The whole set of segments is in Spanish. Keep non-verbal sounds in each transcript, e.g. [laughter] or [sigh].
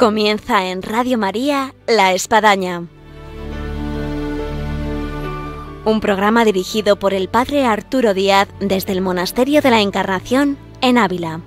Comienza en Radio María La Espadaña. Un programa dirigido por el Padre Arturo Díaz desde el Monasterio de la Encarnación en Ávila.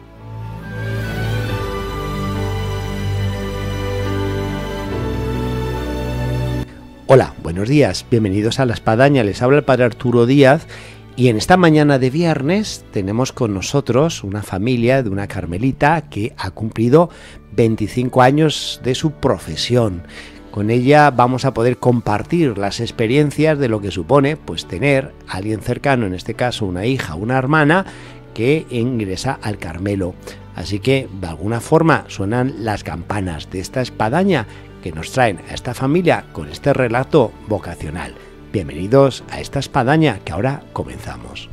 Hola, buenos días, bienvenidos a La Espadaña, les habla el Padre Arturo Díaz y en esta mañana de viernes tenemos con nosotros una familia de una carmelita que ha cumplido 25 años de su profesión. Con ella vamos a poder compartir las experiencias de lo que supone pues tener a alguien cercano, en este caso una hija, una hermana que ingresa al Carmelo. Así que de alguna forma suenan las campanas de esta espadaña que nos traen a esta familia con este relato vocacional. Bienvenidos a esta espadaña que ahora comenzamos.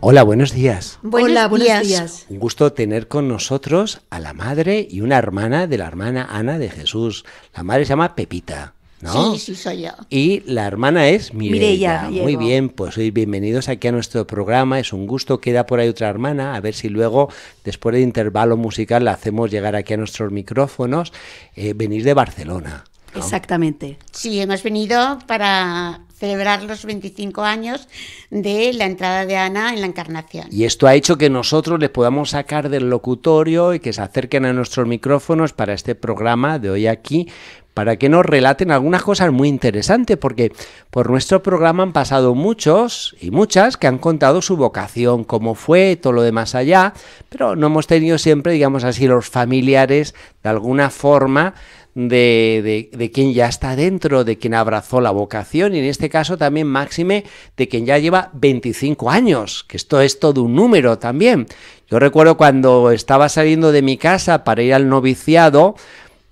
Hola, buenos días. Hola, buenos días. Un gusto tener con nosotros a la madre y una hermana de la hermana Ana de Jesús. La madre se llama Pepita. Sí, sí, soy yo. Y la hermana es Mireia. Muy bien, pues sois bienvenidos aquí a nuestro programa. Es un gusto. que da por ahí otra hermana. A ver si luego, después del intervalo musical, la hacemos llegar aquí a nuestros micrófonos. Eh, venir de Barcelona. Exactamente. Sí, hemos venido para celebrar los 25 años de la entrada de Ana en la encarnación. Y esto ha hecho que nosotros les podamos sacar del locutorio y que se acerquen a nuestros micrófonos para este programa de hoy aquí, para que nos relaten algunas cosas muy interesantes, porque por nuestro programa han pasado muchos y muchas que han contado su vocación, cómo fue, todo lo demás allá, pero no hemos tenido siempre, digamos así, los familiares de alguna forma de, de, quien ya está dentro, de quien abrazó la vocación y en este caso también máxime de quien ya lleva 25 años, que esto es todo un número también. Yo recuerdo cuando estaba saliendo de mi casa para ir al noviciado,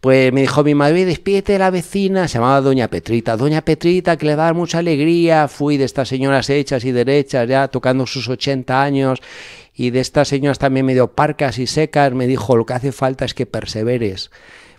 pues me dijo mi madre, despídete de la vecina, se llamaba Doña Petrita, Doña Petrita, que le da mucha alegría, fui de estas señoras hechas y derechas, ya tocando sus 80 años, y de estas señoras también medio parcas y secas, me dijo, lo que hace falta es que perseveres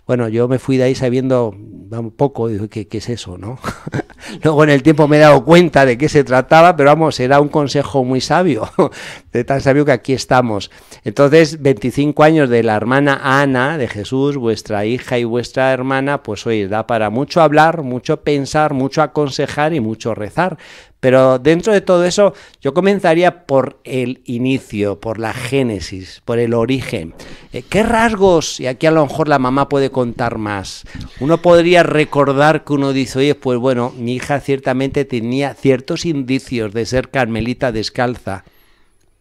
bueno, yo me fui de ahí sabiendo un poco, de ¿qué, es eso? ¿no? [laughs] Luego en el tiempo me he dado cuenta de qué se trataba, pero vamos, era un consejo muy sabio, [laughs] de tan sabio que aquí estamos. Entonces, 25 años de la hermana Ana de Jesús, vuestra hija y vuestra hermana, pues hoy da para mucho hablar, mucho pensar, mucho aconsejar y mucho rezar, pero dentro de todo eso, yo comenzaría por el inicio, por la génesis, por el origen. Eh, ¿Qué rasgos? Y aquí a lo mejor la mamá puede contar más. Uno podría recordar que uno dice, oye, pues bueno, mi hija ciertamente tenía ciertos indicios de ser carmelita descalza.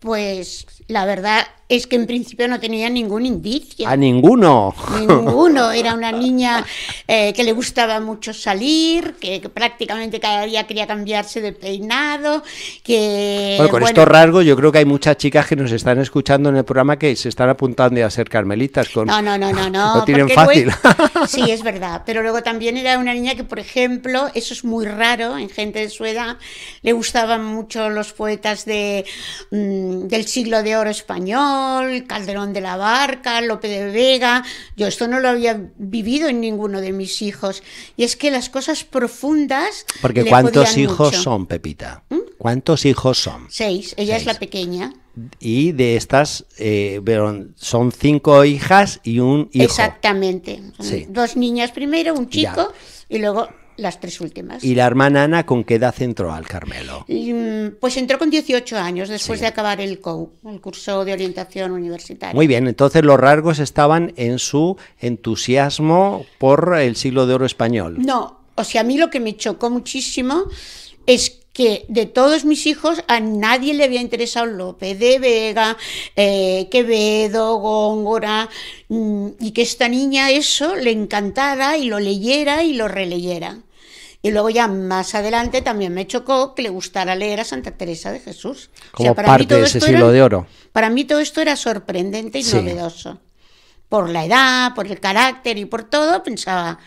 Pues la verdad, es que en principio no tenía ningún indicio. ¿A ninguno? Ninguno. [laughs] Era una niña eh, que le gustaba mucho salir, que, prácticamente cada día quería cambiarse de peinado, que... Bueno, con esto estos yo creo que hay muchas chicas que nos están escuchando en el programa que se están apuntando a ser carmelitas. Con... No, no, no, no. No, [laughs] tienen fácil. [laughs] sí, es verdad. Pero luego también era una niña que, por ejemplo, eso es muy raro en gente de su edad, le gustaban mucho los poetas de, mm, del siglo de oro español Calderón de la Barca, Lope de Vega. Yo esto no lo había vivido en ninguno de mis hijos. Y es que las cosas profundas. Porque ¿cuántos hijos son, Pepita? ¿Mm? ¿Cuántos hijos son? Seis, ella es la pequeña. Y de estas, eh, son cinco hijas y un hijo. Exactamente. Dos niñas primero, un chico y luego las tres últimas. ¿Y la hermana Ana con qué edad entró al Carmelo? Mm, pues entró con 18 años, después de acabar el COU, el curso de orientación universitaria. Muy bien, entonces los rasgos estaban en su entusiasmo por el siglo de oro español. No, o sea, a mí lo que me chocó muchísimo es que de todos mis hijos a nadie le había interesado López de Vega, eh, Quevedo, Góngora, mm, y que esta niña eso le encantara y lo leyera y lo releyera. Y luego ya más adelante también me chocó que le gustara leer a Santa Teresa de Jesús. Como para parte mí todo de ese esto siglo era, de oro. Para mí todo esto era sorprendente y novedoso. Por la edad, por el carácter y por todo, pensaba,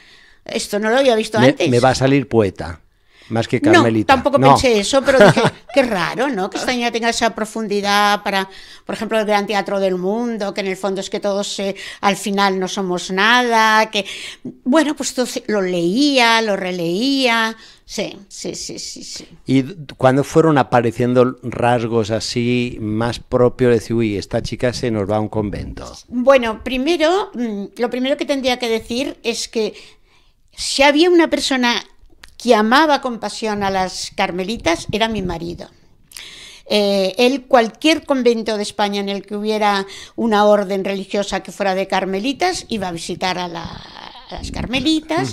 esto no lo había visto antes. Me va a salir poeta. Más que Carmelita. No, tampoco pensé eso, pero dije, [laughs] qué raro, ¿no? Que esta niña tenga esa profundidad para, por ejemplo, el gran teatro del mundo, que en el fondo es que todos eh, al final no somos nada, que... Bueno, pues lo leía, lo releía, sí, sí, sí, sí, ¿Y cuando fueron apareciendo rasgos así más propios de decir, uy, esta chica se nos va a un convento? Bueno, primero, mm, lo primero que tendría que decir es que si había una persona que amaba con pasión a las carmelitas era mi marido. Eh, él, cualquier convento de España en el que hubiera una orden religiosa que fuera de carmelitas, iba a visitar a, las carmelitas.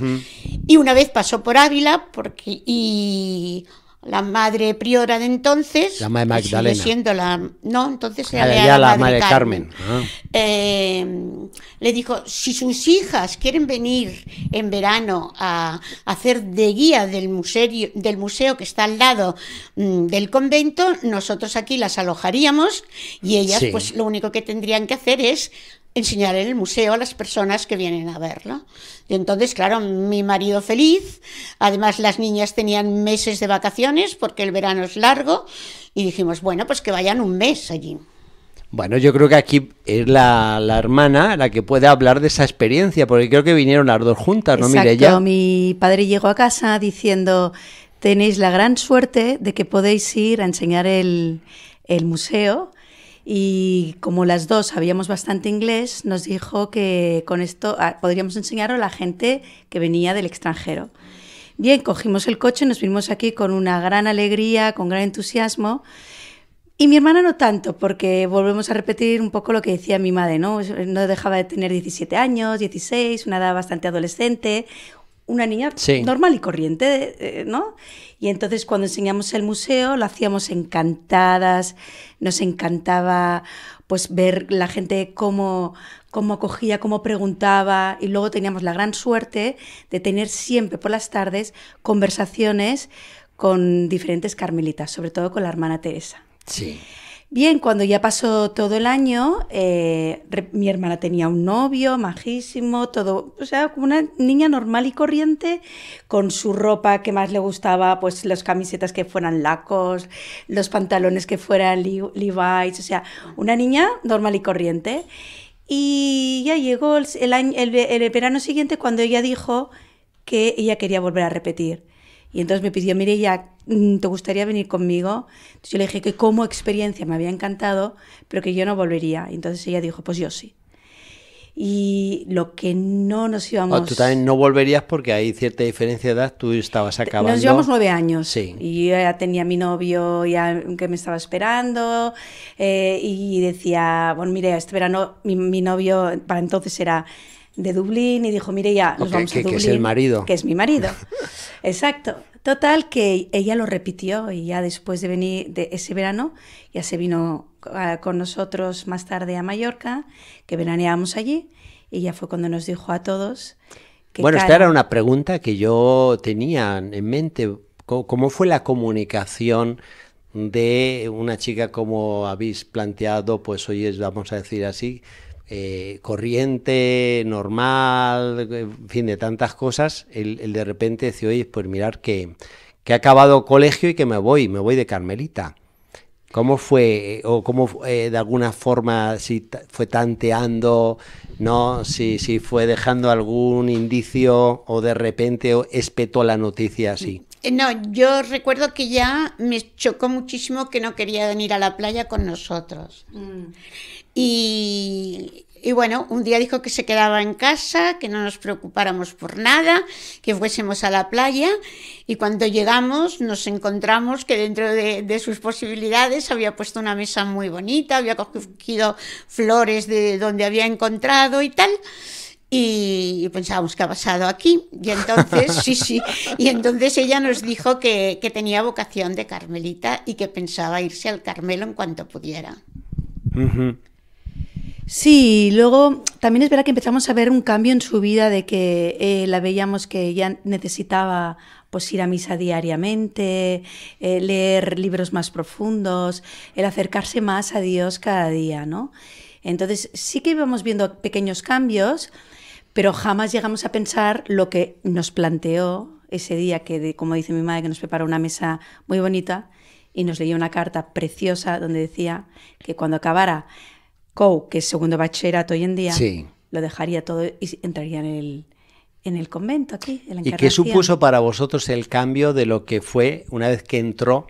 Y una vez pasó por Ávila porque, y la madre priora de entonces. siendo la, no, entonces ah, madre, Carmen. Ah. Eh, le dijo, si sus hijas quieren venir en verano a, hacer de guía del museo, del museo que está al lado mm, del convento, nosotros aquí las alojaríamos y ellas pues lo único que tendrían que hacer es enseñar en el museo a las personas que vienen a verlo. Y entonces, claro, mi marido feliz, además las niñas tenían meses de vacaciones porque el verano es largo y dijimos, bueno, pues que vayan un mes allí. Bueno, yo creo que aquí es la, la hermana la que puede hablar de esa experiencia, porque creo que vinieron las dos juntas, ¿no, Exacto, Mi padre llegó a casa diciendo, tenéis la gran suerte de que podéis ir a enseñar el, el museo y como las dos sabíamos bastante inglés, nos dijo que con esto ah, podríamos enseñar a la gente que venía del extranjero. Bien, cogimos el coche, nos vimos aquí con una gran alegría, con gran entusiasmo. Y mi hermana no tanto, porque volvemos a repetir un poco lo que decía mi madre, ¿no? No dejaba de tener 17 años, 16, una edad bastante adolescente, una niña normal y corriente, eh, ¿no? Y entonces cuando enseñamos el museo lo hacíamos encantadas, nos encantaba pues ver la gente cómo, cómo cogía, cómo preguntaba y luego teníamos la gran suerte de tener siempre por las tardes conversaciones con diferentes carmelitas, sobre todo con la hermana Teresa. Sí. Bien, cuando ya pasó todo el año, eh, mi hermana tenía un novio majísimo, todo, o sea, una niña normal y corriente, con su ropa que más le gustaba, pues las camisetas que fueran lacos, los pantalones que fueran Levi's, o sea, una niña normal y corriente. Y ya llegó el verano siguiente cuando ella dijo que ella quería volver a repetir. Y entonces me pidió, mire ya, mm, ¿te gustaría venir conmigo? Entonces yo le dije que como experiencia me había encantado, pero que yo no volvería. Y entonces ella dijo, pues yo sí. Y lo que no nos íbamos... Oh, tú también no volverías porque hay cierta diferencia de edad, tú estabas acabando... Nos llevamos nueve años. Sí. Y yo ya tenía a mi novio ya que me estaba esperando eh, y decía, bueno, mire, este verano mi, mi novio para entonces era de Dublín y dijo, mire ya, nos vamos a Dublín. Que es el marido. Que es mi marido. [laughs] Exacto. Total, que ella lo repitió y ya después de venir de ese verano, ya se vino ah, con nosotros más tarde a Mallorca, que veraneábamos allí, y ya fue cuando nos dijo a todos Bueno, esta era una pregunta que yo tenía en mente. ¿Cómo, fue la comunicación de una chica como habéis planteado, pues hoy es, vamos a decir así, eh, corriente, normal, en fin, de tantas cosas, el, de repente decía, oye, pues mirar que, que he acabado colegio y que me voy, me voy de Carmelita. ¿Cómo fue, eh, o cómo eh, de alguna forma, si fue tanteando, no, si, fue dejando algún indicio o de repente espetó la noticia así? Eh, no, yo recuerdo que ya me chocó muchísimo que no quería venir a la playa con nosotros. Mm. Y, bueno, un día dijo que se quedaba en casa, que no nos preocupáramos por nada, que fuésemos a la playa. Y cuando llegamos nos encontramos que dentro de, de sus posibilidades había puesto una mesa muy bonita, había cogido flores de donde había encontrado y tal y, pensábamos pues, que ha pasado aquí. Y entonces, [laughs] sí, sí, y entonces ella nos dijo que, tenía vocación de Carmelita y que pensaba irse al Carmelo en cuanto pudiera. Sí, luego también es verdad que empezamos a ver un cambio en su vida de que eh, la veíamos que ella necesitaba pues ir a misa diariamente, eh, leer libros más profundos, el acercarse más a Dios cada día, ¿no? Entonces sí que íbamos viendo pequeños cambios, pero jamás llegamos a pensar lo que nos planteó ese día que, como dice mi madre, que nos preparó una mesa muy bonita y nos leyó una carta preciosa donde decía que cuando acabara Co, que es segundo bachillerato hoy en día, lo dejaría todo y entraría en el, en el convento aquí, en ¿Y qué supuso para vosotros el cambio de lo que fue una vez que entró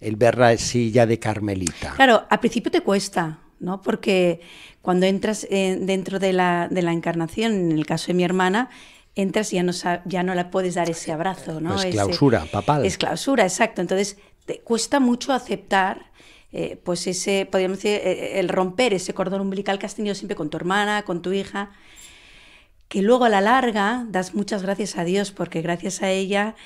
el verla así de Carmelita? Claro, al principio te cuesta, ¿no? Porque cuando entras eh, dentro de la, encarnación, en el caso de mi hermana, entras y ya no, ya no la puedes dar ese abrazo, ¿no? Es clausura, papá. Es clausura, exacto. Entonces, te cuesta mucho aceptar, eh, pues ese, podríamos decir, eh, el romper ese cordón umbilical que has tenido siempre con tu hermana, con tu hija, que luego a la larga das muchas gracias a Dios, porque gracias a ella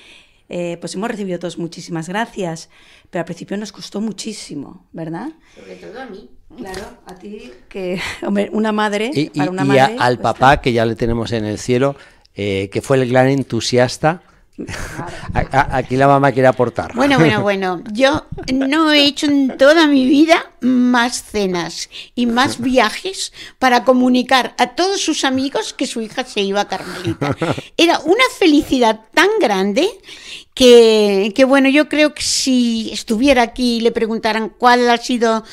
eh, pues hemos recibido todos muchísimas gracias, pero al principio nos costó muchísimo, ¿verdad? Sobre todo a mí. Claro, a ti, que, [laughs] hombre, una madre. Y, para una madre, al papá, que ya le tenemos en el cielo, eh, que fue el gran entusiasta Aquí la mamá quiere aportar. Bueno, bueno, [laughs] bueno. Yo no he hecho en toda mi vida más cenas y más viajes para comunicar a todos sus amigos que su hija se iba a Carmelita. Era una felicidad tan grande que, que bueno, yo creo que si estuviera aquí y le preguntaran cuál ha sido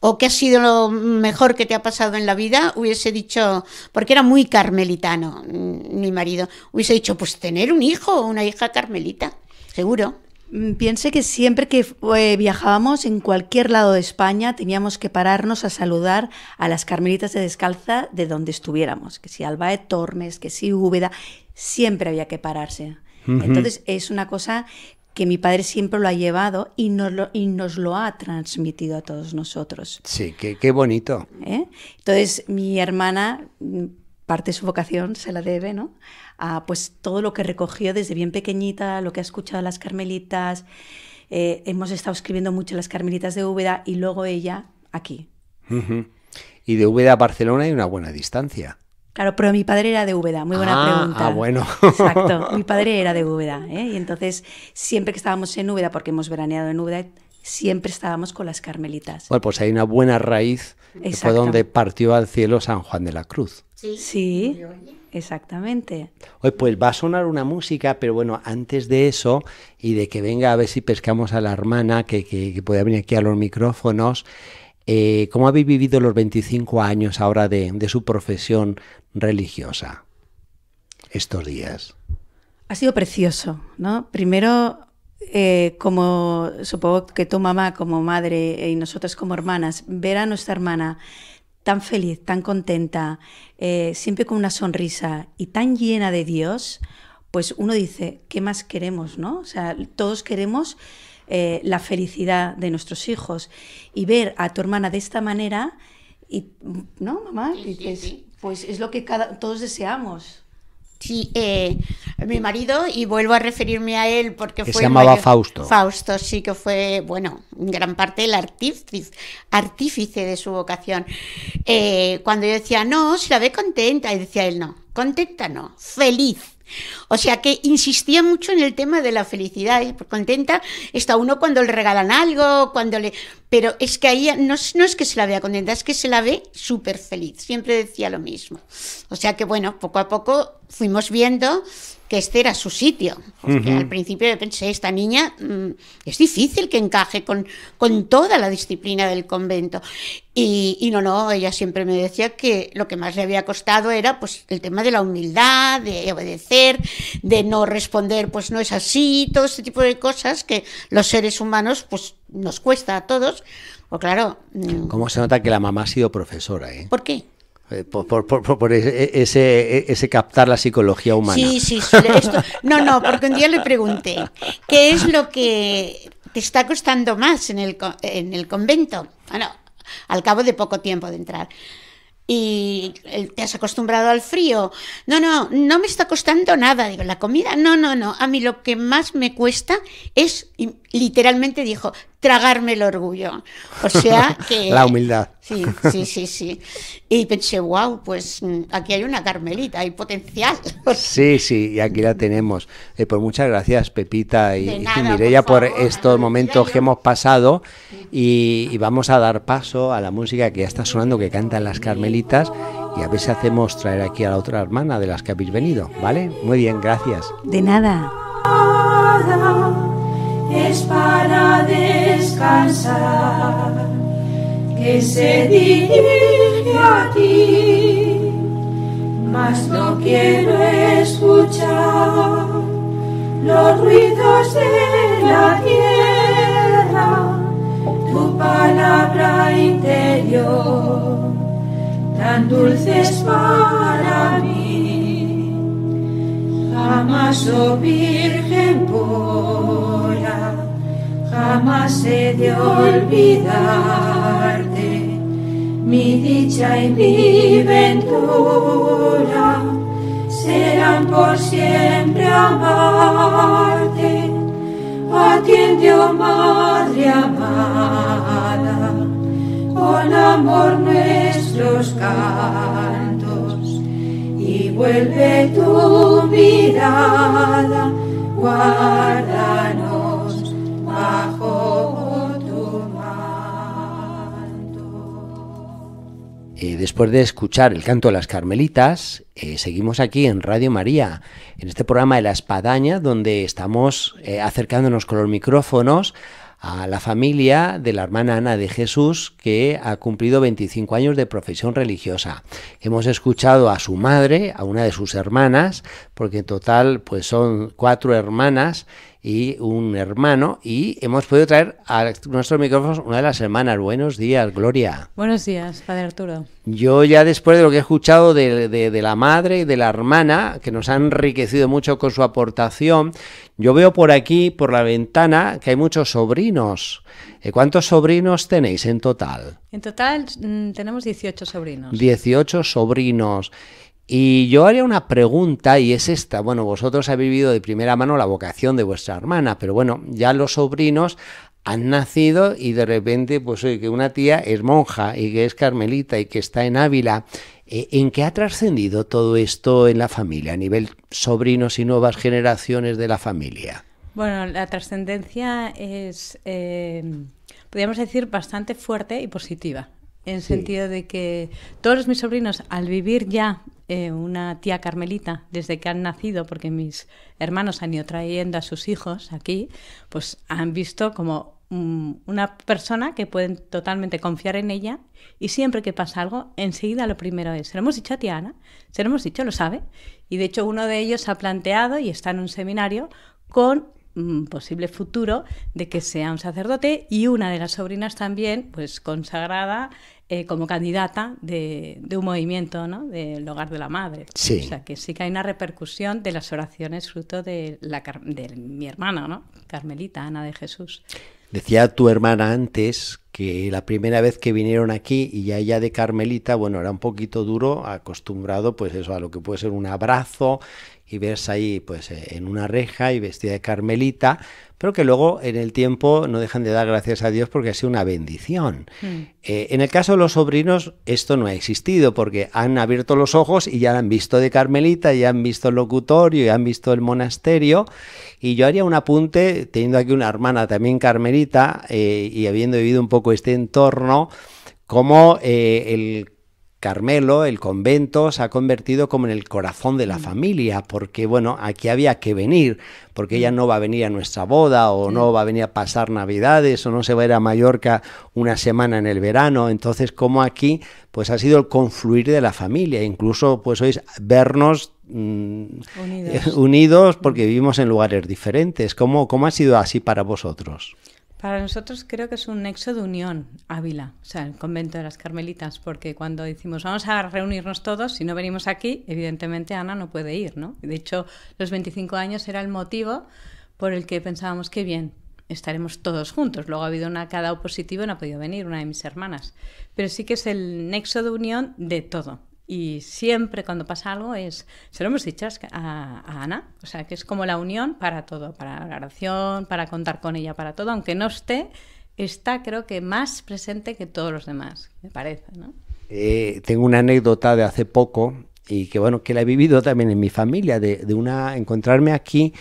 o qué ha sido lo mejor que te ha pasado en la vida, hubiese dicho, porque era muy carmelitano mm, mi marido, hubiese dicho, pues tener un hijo o una hija carmelita, seguro. Mm, piense que siempre que eh, viajábamos en cualquier lado de España teníamos que pararnos a saludar a las carmelitas de descalza de donde estuviéramos, que si Alba de Tormes, que si Úbeda, siempre había que pararse. Entonces es una cosa que mi padre siempre lo ha llevado y nos lo, y nos lo ha transmitido a todos nosotros. Sí, qué, qué bonito. ¿Eh? Entonces, mi hermana, parte de su vocación se la debe, ¿no? A pues todo lo que recogió desde bien pequeñita, lo que ha escuchado las carmelitas. Eh, hemos estado escribiendo mucho las carmelitas de Úbeda y luego ella aquí. Y de Úbeda a Barcelona hay una buena distancia. Claro, pero mi padre era de Úbeda, muy buena ah, ah, pregunta. Ah, bueno. Exacto, mi padre era de [laughs] Úbeda, ¿eh? y entonces siempre que estábamos en Úbeda, porque hemos veraneado en Úbeda, siempre estábamos con las carmelitas. Bueno, pues hay una buena raíz que fue donde partió al cielo San Juan de la Cruz. Sí, exactamente. Hoy pues va a sonar una música, pero bueno, antes de eso y de que venga a ver si pescamos a la hermana que, que, pueda venir aquí a los micrófonos, eh, ¿cómo habéis vivido los 25 años ahora de, su profesión religiosa estos días? Ha sido precioso, ¿no? Primero, eh, como supongo que tu mamá como madre eh, y nosotras como hermanas, ver a nuestra hermana tan feliz, tan contenta, siempre con una sonrisa y tan llena de Dios, pues uno dice, ¿qué más queremos, no? O sea, todos queremos eh, la felicidad de nuestros hijos. Y ver a tu hermana de esta manera, y, ¿no, mamá? Pues, pues es lo que cada, todos deseamos. Sí, eh, mi marido, y vuelvo a referirme a él porque fue. Se llamaba Fausto. Fausto, sí, que fue, bueno, en gran parte el artífice, artífice de su vocación. Eh, cuando yo decía, no, se la ve contenta, y decía él, no, contenta no, feliz. O sea que insistía mucho en el tema de la felicidad. ¿eh? por Contenta está uno cuando le regalan algo, cuando le... Pero es que ahí no, no es que se la vea contenta, es que se la ve súper feliz. Siempre decía lo mismo. O sea que bueno, poco a poco fuimos viendo que este era su sitio. al principio pensé, esta niña mm, es difícil que encaje con, con toda la disciplina del convento. Y, no, no, ella siempre me decía que lo que más le había costado era pues el tema de la humildad, de obedecer, de no responder, pues no es así, todo ese tipo de cosas que los seres humanos pues nos cuesta a todos. O pues claro. Mm, ¿Cómo se nota que la mamá ha sido profesora? Eh? ¿Por qué? Eh, por, ese, ese captar la psicología humana. Sí, sí, no, no, porque un día le pregunté, ¿qué es lo que te está costando más en el, en el convento? Bueno, al cabo de poco tiempo de entrar. Y eh, te has acostumbrado al frío. No, no, no me está costando nada. Digo, la comida, no, no, no. A mí lo que más me cuesta es, literalmente dijo, tragarme el orgullo. O sea que... [laughs] La humildad. Sí, sí, sí, sí. Y pensé, wow, pues mm, aquí hay una Carmelita, hay potencial. [laughs] Sí, sí, y aquí la tenemos. Eh, pues muchas gracias, Pepita y, por, estos momentos que hemos pasado. Y, y, vamos a dar paso a la música que ya está sonando, que cantan las Carmelitas. Y a ver si hacemos traer aquí a la otra hermana de las que habéis venido, ¿vale? Muy bien, gracias. De nada es para descansar, que se dirige a ti, mas no quiero escuchar los ruidos de la tierra, tu palabra interior, tan dulce es para mí. Jamás, oh Virgen, por jamás he de olvidarte, mi dicha y mi ventura serán por siempre amarte. Atiende, oh Madre amada, con amor nuestros cantos y vuelve tu mirada, guárdanos bajo después de escuchar el canto de las Carmelitas, eh, seguimos aquí en Radio María, en este programa de la Espadaña, donde estamos eh, acercándonos con los micrófonos a la familia de la hermana Ana de Jesús, que ha cumplido 25 años de profesión religiosa. Hemos escuchado a su madre, a una de sus hermanas, porque en total pues son cuatro hermanas y un hermano y hemos podido traer a nuestros micrófonos una de las hermanas. Buenos días, Gloria. Buenos días, Padre Arturo. Yo ya después de lo que he escuchado de, de la madre y de la hermana, que nos han enriquecido mucho con su aportación, yo veo por aquí, por la ventana, que hay muchos sobrinos. Eh, ¿Cuántos sobrinos tenéis en total? En total mm, tenemos 18 sobrinos. 18 sobrinos. Y yo haría una pregunta y es esta. Bueno, vosotros habéis vivido de primera mano la vocación de vuestra hermana, pero bueno, ya los sobrinos han nacido y de repente, pues oye, que una tía es monja y que es carmelita y que está en Ávila. Eh, ¿En qué ha trascendido todo esto en la familia, a nivel sobrinos y nuevas generaciones de la familia? Bueno, la trascendencia es, eh, podríamos decir, bastante fuerte y positiva en sentido de que todos mis sobrinos, al vivir ya eh, una tía carmelita desde que han nacido, porque mis hermanos han ido trayendo a sus hijos aquí, pues han visto como mm, una persona que pueden totalmente confiar en ella y siempre que pasa algo, enseguida lo primero es, se lo hemos dicho a Ana, se lo hemos dicho, lo sabe. Y de hecho uno de ellos ha planteado y está en un seminario con un mm, posible futuro de que sea un sacerdote y una de las sobrinas también, pues consagrada eh, como candidata de, un movimiento, ¿no? Del hogar de la madre. O sea, que sí que hay una repercusión de las oraciones fruto de, la, de mi hermana, ¿no? Carmelita, Ana de Jesús. Decía tu hermana antes que la primera vez que vinieron aquí y ya ella de Carmelita, bueno, era un poquito duro, acostumbrado pues eso a lo que puede ser un abrazo y ves ahí pues eh, en una reja y vestida de carmelita, pero que luego en el tiempo no dejan de dar gracias a Dios porque ha sido una bendición. Mm. Eh, en el caso de los sobrinos esto no ha existido porque han abierto los ojos y ya han visto de carmelita, ya han visto el locutorio, ya han visto el monasterio y yo haría un apunte teniendo aquí una hermana también carmelita eh, y habiendo vivido un poco este entorno como el Carmelo, el convento, se ha convertido como en el corazón de la mm. familia, porque bueno, aquí había que venir, porque ella mm. no va a venir a nuestra boda o no va a venir a pasar navidades o no se va a ir a Mallorca una semana en el verano, entonces como aquí pues ha sido el confluir de la familia, incluso pues hoy vernos mm, [laughs] unidos. porque vivimos en lugares diferentes, ¿Cómo, ¿cómo ha sido así para vosotros? Para nosotros creo que es un nexo de unión, Ávila, o sea, el convento de las Carmelitas, porque cuando decimos vamos a reunirnos todos, si no venimos aquí, evidentemente Ana no puede ir, ¿no? De hecho, los 25 años era el motivo por el que pensábamos que bien, estaremos todos juntos. Luego ha habido una cada opositiva y no ha podido venir, una de mis hermanas. Pero sí que es el nexo de unión de todo y siempre cuando pasa algo es, se lo hemos dicho a, Ana, o sea que es como la unión para todo, para la oración, para contar con ella, para todo, aunque no esté, está creo que más presente que todos los demás, me parece. ¿no? Eh, tengo una anécdota de hace poco y que bueno, que la he vivido también en mi familia, de, de una encontrarme aquí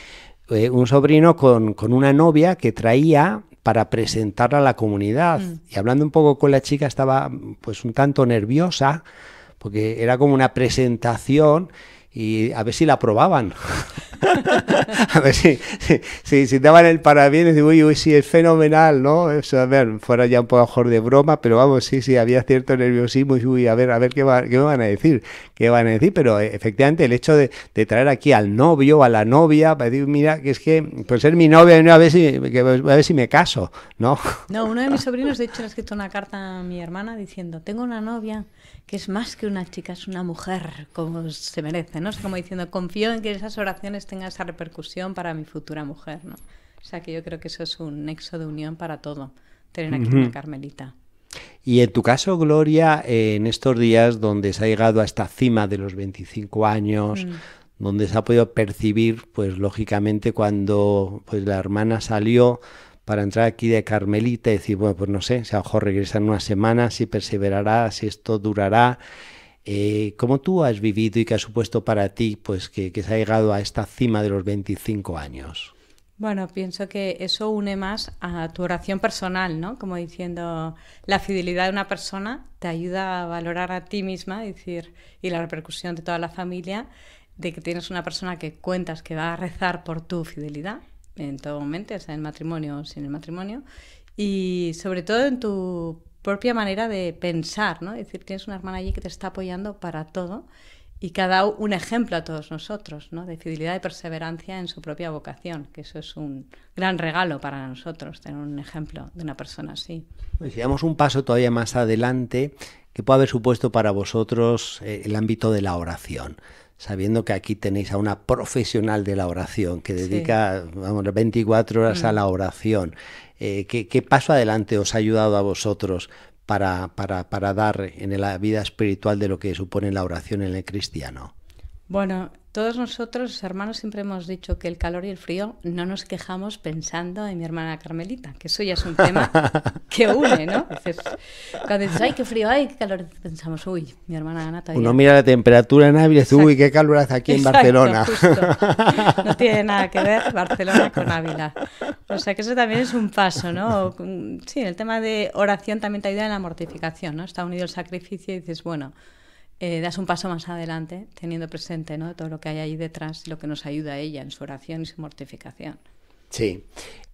eh, un sobrino con, con una novia que traía para presentarla a la comunidad. Mm. Y hablando un poco con la chica, estaba pues un tanto nerviosa porque era como una presentación y a ver si la probaban [laughs] a ver si, si, daban el parabienes, de uy, uy, sí, es fenomenal, ¿no? a ver, fuera ya un poco mejor de broma, pero vamos, sí, sí, había cierto nerviosismo y, uy, a ver, a ver qué, qué me van a decir, qué van a decir, pero eh, efectivamente el hecho de, traer aquí al novio, a la novia, para decir, mira, que es que, por ser mi novia, a ver si, a ver si me caso, ¿no? [laughs] No, uno de mis sobrinos, de hecho, le ha escrito una carta a mi hermana diciendo, tengo una novia que es más que una chica, es una mujer, como se merece. ¿no? como diciendo, confío en que esas oraciones tengan esa repercusión para mi futura mujer, ¿no? O sea, que yo creo que eso es un nexo de unión para todo, tener aquí una carmelita. Y en tu caso, Gloria, eh, en estos días donde se ha llegado a esta cima de los 25 años, mm. donde se ha podido percibir, pues lógicamente cuando pues, la hermana salió para entrar aquí de Carmelita y decir, bueno, pues no sé, si a lo mejor regresa en una semana, si perseverará, si esto durará, eh, cómo tú has vivido y qué ha supuesto para ti pues que, se ha llegado a esta cima de los 25 años. Bueno, pienso que eso une más a tu oración personal, ¿no? Como diciendo, la fidelidad de una persona te ayuda a valorar a ti misma, decir, y la repercusión de toda la familia, de que tienes una persona que cuentas que va a rezar por tu fidelidad en todo momento, sea en matrimonio o sin el matrimonio, y sobre todo en tu propia manera de pensar, ¿no? Es decir, tienes una hermana allí que te está apoyando para todo y que ha dado un ejemplo a todos nosotros, ¿no? De fidelidad y perseverancia en su propia vocación, que eso es un gran regalo para nosotros, tener un ejemplo de una persona así. Pues si damos un paso todavía más adelante, que puede haber supuesto para vosotros eh, el ámbito de la oración? sabiendo que aquí tenéis a una profesional de la oración que dedica 24 horas a mm. la oración. Eh, ¿qué, paso adelante os ha ayudado a vosotros para, para, para, dar en la vida espiritual de lo que supone la oración en el cristiano? Bueno, todos nosotros, hermanos, siempre hemos dicho que el calor y el frío no nos quejamos pensando en mi hermana Carmelita, que eso ya es un tema [laughs] que une, ¿no? cuando dices, ay, qué frío hay, qué calor, pensamos, uy, mi hermana Ana todavía... Uno mira la temperatura en Ávila y dice, uy, qué calor hace aquí en Barcelona. [laughs] No tiene nada que ver Barcelona con Ávila. O sea, que eso también es un paso, ¿no? Mm, sí, el tema de oración también te ayuda en la mortificación, ¿no? Está unido el sacrificio y dices, bueno... Eh, das un paso más adelante teniendo presente ¿no? todo lo que hay ahí detrás, lo que nos ayuda a ella en su oración y su mortificación. Sí.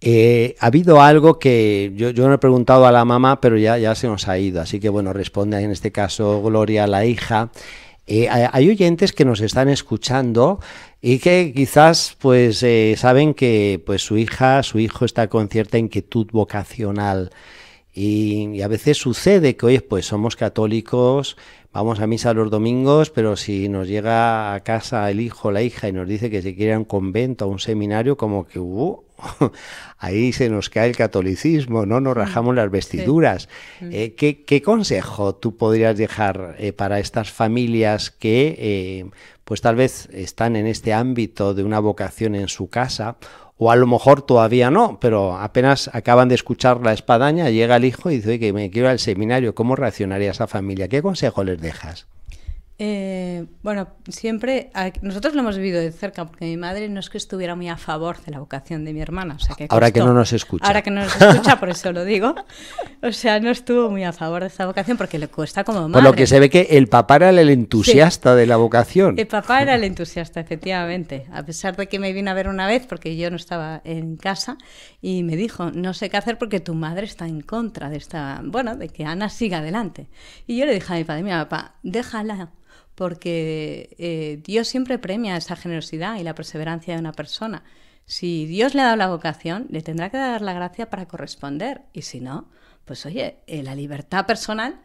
Eh, ha habido algo que yo, no he preguntado a la mamá, pero ya, ya se nos ha ido. Así que bueno, responde en este caso Gloria a la hija. Eh, hay oyentes que nos están escuchando y que quizás pues saben que pues su hija, su hijo está con cierta inquietud vocacional. Y, a veces sucede que, hoy pues somos católicos, vamos a misa los domingos, pero si nos llega a casa el hijo o la hija y nos dice que se quiere a un convento, a un seminario, como que, uh, [laughs] ahí se nos cae el catolicismo, ¿no? Nos mm. rajamos las vestiduras. Mm. Eh, ¿qué, consejo tú podrías dejar eh, para estas familias que, eh, pues tal vez están en este ámbito de una vocación en su casa o a lo mejor todavía no, pero apenas acaban de escuchar la espadaña, llega el hijo y dice, que me quiero al seminario, ¿cómo reaccionaría esa familia? ¿Qué consejo les dejas? Eh, bueno, siempre nosotros lo hemos vivido de cerca porque mi madre no es que estuviera muy a favor de la vocación de mi hermana. ahora que no nos escucha. Ahora que no nos escucha, por eso lo digo. O sea, no estuvo muy a favor de esta vocación porque le cuesta como madre. Por lo que se ve que el papá era el entusiasta de la vocación. El papá era el entusiasta, efectivamente. A pesar de que me vino a ver una vez porque yo no estaba en casa y me dijo, no sé qué hacer porque tu madre está en contra de esta, bueno, de que Ana siga adelante. Y yo le dije a mi padre, mira papá, déjala porque eh, Dios siempre premia esa generosidad y la perseverancia de una persona. Si Dios le ha dado la vocación, le tendrá que dar la gracia para corresponder. Y si no, pues oye, eh, la libertad personal,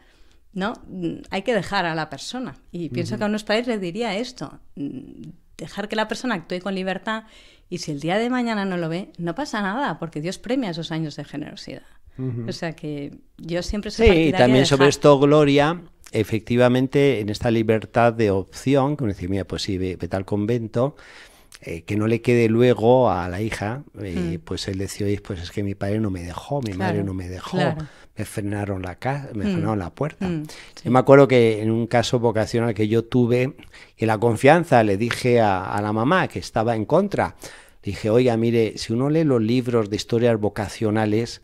¿no? Mm, hay que dejar a la persona. Y pienso que a unos países les diría esto, mm, dejar que la persona actúe con libertad y si el día de mañana no lo ve, no pasa nada, porque Dios premia esos años de generosidad. O sea que yo siempre soy... Sí, y también sobre esto, Gloria, efectivamente en esta libertad de opción, que uno decía, mira, pues sí, vete al convento, eh, que no le quede luego a la hija, eh, mm. pues él decía, pues es que mi padre no me dejó, mi madre no me dejó, me frenaron la casa, me mm. frenaron la puerta. Mm, yo me acuerdo que en un caso vocacional que yo tuve, y la confianza le dije a, la mamá que estaba en contra, dije, oiga, mire, si uno lee los libros de historias vocacionales,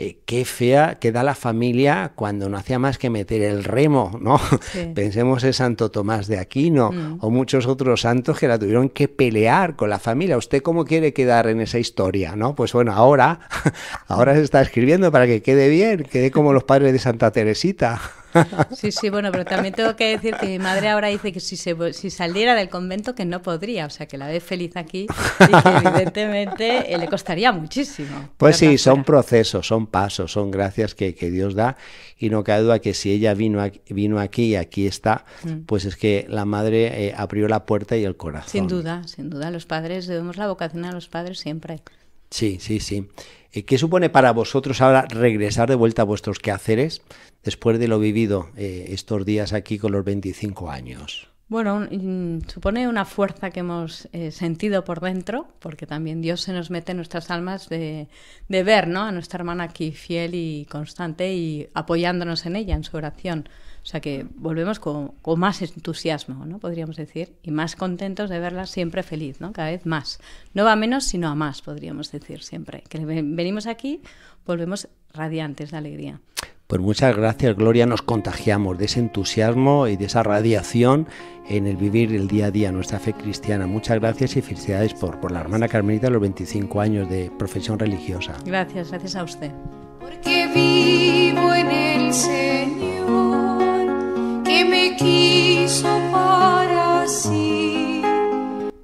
eh, qué fea queda la familia cuando no hacía más que meter el remo, ¿no? [laughs] Pensemos en Santo Tomás de Aquino mm. o muchos otros santos que la tuvieron que pelear con la familia. ¿Usted cómo quiere quedar en esa historia, no? Pues bueno, ahora, [laughs] ahora se está escribiendo para que quede bien, quede como los padres de Santa Teresita. [laughs] Sí, sí, bueno, pero también tengo que decir que mi madre ahora dice que si, si saliera del convento que no podría, o sea, que la ve feliz aquí y que evidentemente eh, le costaría muchísimo. Pues sí, son procesos, son pasos, son gracias que, Dios da y no cabe duda que si ella vino aquí, vino aquí y aquí está, mm. pues es que la madre eh, abrió la puerta y el corazón. Sin duda, sin duda, los padres debemos la vocación a los padres siempre. Sí, sí, sí. Eh, ¿Qué supone para vosotros ahora regresar de vuelta a vuestros quehaceres después de lo vivido eh, estos días aquí con los 25 años? Bueno, mm, supone una fuerza que hemos eh, sentido por dentro, porque también Dios se nos mete en nuestras almas de, de ver ¿no? a nuestra hermana aquí fiel y constante y apoyándonos en ella, en su oración. O sea que volvemos con, más entusiasmo, ¿no? podríamos decir, y más contentos de verla siempre feliz, ¿no? cada vez más. No va a menos, sino a más, podríamos decir siempre. Que venimos aquí, volvemos radiantes de alegría. Pues muchas gracias, Gloria. Nos contagiamos de ese entusiasmo y de esa radiación en el vivir el día a día, nuestra fe cristiana. Muchas gracias y felicidades por, por la hermana Carmelita, los 25 años de profesión religiosa. Gracias, gracias a usted. Porque vivo en el Señor quiso para sí.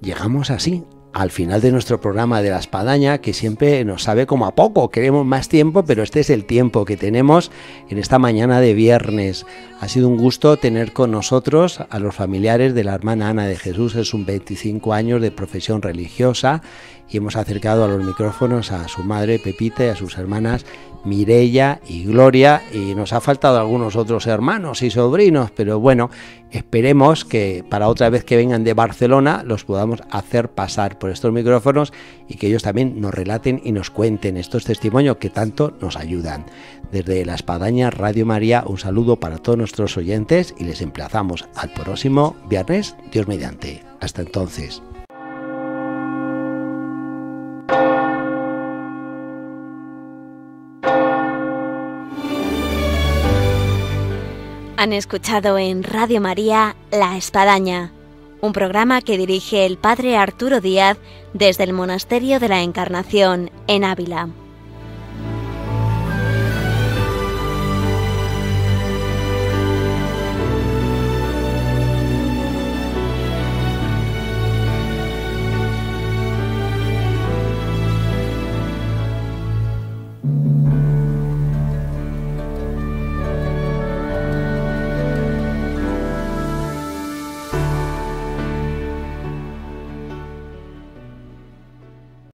Llegamos así al final de nuestro programa de la espadaña, que siempre nos sabe como a poco, queremos más tiempo, pero este es el tiempo que tenemos en esta mañana de viernes. Ha sido un gusto tener con nosotros a los familiares de la hermana Ana de Jesús, es un 25 años de profesión religiosa y hemos acercado a los micrófonos a su madre Pepita y a sus hermanas Mirella y Gloria y nos ha faltado algunos otros hermanos y sobrinos, pero bueno, Esperemos que para otra vez que vengan de Barcelona los podamos hacer pasar por estos micrófonos y que ellos también nos relaten y nos cuenten estos testimonios que tanto nos ayudan. Desde La Espadaña Radio María, un saludo para todos nuestros oyentes y les emplazamos al próximo viernes, Dios mediante. Hasta entonces. Han escuchado en Radio María La Espadaña, un programa que dirige el Padre Arturo Díaz desde el Monasterio de la Encarnación, en Ávila.